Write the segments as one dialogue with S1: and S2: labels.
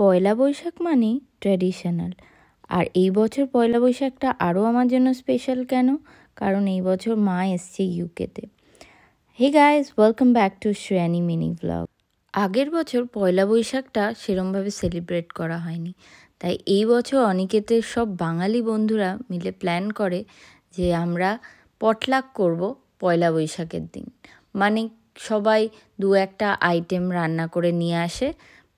S1: পয়লা বৈশাখ মানে ট্র্যাডিশনাল আর এই বছর পয়লা বৈশাখটা আরও আমার জন্য স্পেশাল কেন কারণ এই বছর মা এসছে ইউকেতে hey guys welcome back to Shreyani mini vlog আগের বছর পয়লা বৈশাখটা সেরমভাবে সেলিব্রেট করা হয়নি তাই এই বছর অনেকেতে সব বাঙালি বন্ধুরা মিলে প্ল্যান করে যে আমরা পটলাক করব পয়লা বৈশাখের দিন মানে সবাই দু একটা আইটেম রান্না করে নিয়ে আসে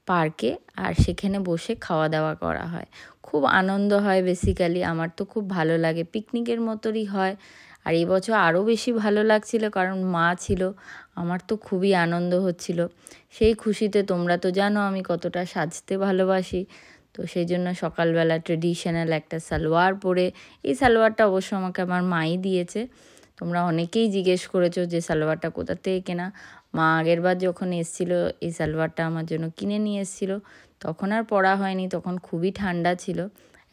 S1: পার্কে আর সেখানে বসে খাওয়া দাওয়া করা হয় খুব আনন্দ হয় বেসিক্যালি আমার তো খুব ভালো লাগে পিকনিকের মতোই হয় আর এবছর আরও বেশি ভালো লাগছিল কারণ মা ছিল আমার তো খুবই আনন্দ হচ্ছিল সেই খুশিতে তোমরা তো জানো আমি কতটা সাজতে ভালোবাসি তো সেই জন্য সকালবেলা ট্রেডিশনাল একটা সালোয়ার পরে এই সালোয়ারটা অবশ্য আমাকে আমার মাই দিয়েছে তোমরা অনেকেই জিজ্ঞেস করেছো যে সালোয়ারটা কোথা থেকে কেনা মা আগের বার যখন এসেছিলো এই সালোয়ারটা আমার জন্য কিনে নিয়ে এসেছিলো তখন আর পরা হয়নি তখন খুবই ঠান্ডা ছিল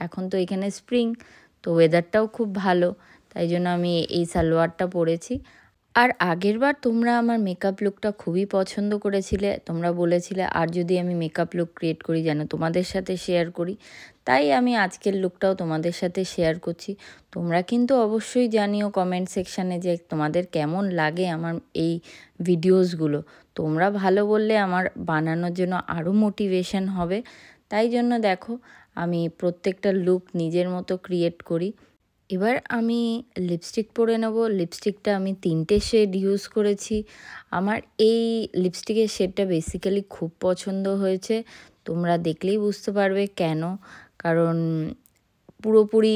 S1: এখন তো এখানে স্প্রিং তো ওয়েদারটাও খুব ভালো তাই জন্য আমি এই সালোয়ারটা পরেছি আর আগের বার তোমরা আমার মেকআপ লুকটা খুবই পছন্দ করেছিলে তোমরা বলেছিলে আর যদি আমি মেকআপ লুক ক্রিয়েট করি যেন তোমাদের সাথে শেয়ার করি তাই আমি আজকের লুকটাও তোমাদের সাথে শেয়ার করছি তোমরা কিন্তু অবশ্যই জানিও কমেন্ট সেকশানে যে তোমাদের কেমন লাগে আমার এই ভিডিওসগুলো তোমরা ভালো বললে আমার বানানোর জন্য আরও মোটিভেশন হবে তাই জন্য দেখো আমি প্রত্যেকটা লুক নিজের মতো ক্রিয়েট করি এবার আমি লিপস্টিক পরে নেব লিপস্টিকটা আমি তিনটে শেড ইউজ করেছি আমার এই লিপস্টিকের শেডটা বেসিক্যালি খুব পছন্দ হয়েছে তোমরা দেখলেই বুঝতে পারবে কেন কারণ পুরোপুরি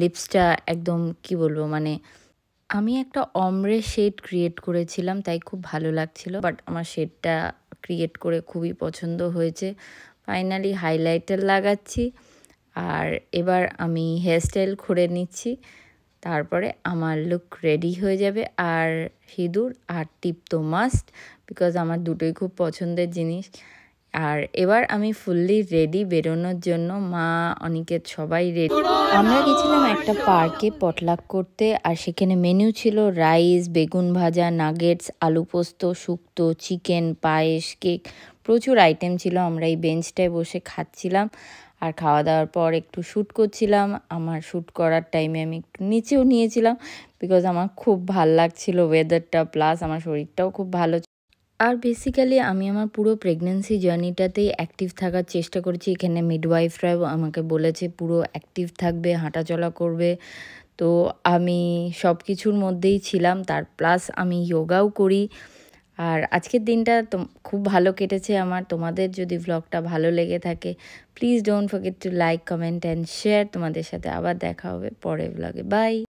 S1: লিপসটা একদম কি বলবো মানে আমি একটা অমরে শেড ক্রিয়েট করেছিলাম তাই খুব ভালো লাগছিল বাট আমার শেডটা ক্রিয়েট করে খুবই পছন্দ হয়েছে ফাইনালি হাইলাইটার লাগাচ্ছি আর এবার আমি হেয়ারস্টাইল খুঁড়ে নিচ্ছি তারপরে আমার লুক রেডি হয়ে যাবে আর সিঁদুর আর টিপ তো মাস্ট বিকজ আমার দুটোই খুব পছন্দের জিনিস আর এবার আমি ফুললি রেডি বেরোনোর জন্য মা অনিকেত সবাই রেডি আমরা গেছিলাম একটা পার্কে পটলাক করতে আর সেখানে মেনু ছিল রাইস বেগুন ভাজা নাগেটস আলু পোস্ত শুক্তো চিকেন পায়েস কেক প্রচুর আইটেম ছিল আমরা এই বেঞ্চটায় বসে খাচ্ছিলাম আর খাওয়া দাওয়ার পর একটু শ্যুট করছিলাম আমার শ্যুট করার টাইমে আমি একটু নিচেও নিয়েছিলাম বিকজ আমার খুব ভাল লাগছিল ওয়েদারটা প্লাস আমার শরীরটাও খুব ভালো আর বেসিক্যালি আমি আমার পুরো প্রেগনেন্সি জার্নিটাতেই অ্যাক্টিভ থাকার চেষ্টা করেছি এখানে মিডওয়াইফরাও আমাকে বলেছে পুরো অ্যাক্টিভ থাকবে হাঁটাচলা করবে তো আমি সব কিছুর মধ্যেই ছিলাম তার প্লাস আমি যোগাও করি আর আজকের দিনটা খুব ভালো কেটেছে আমার তোমাদের যদি ব্লগটা ভালো লেগে থাকে please don't forget to like comment and share তোমাদের সাথে আবার দেখা হবে পরের ব্লগে বাই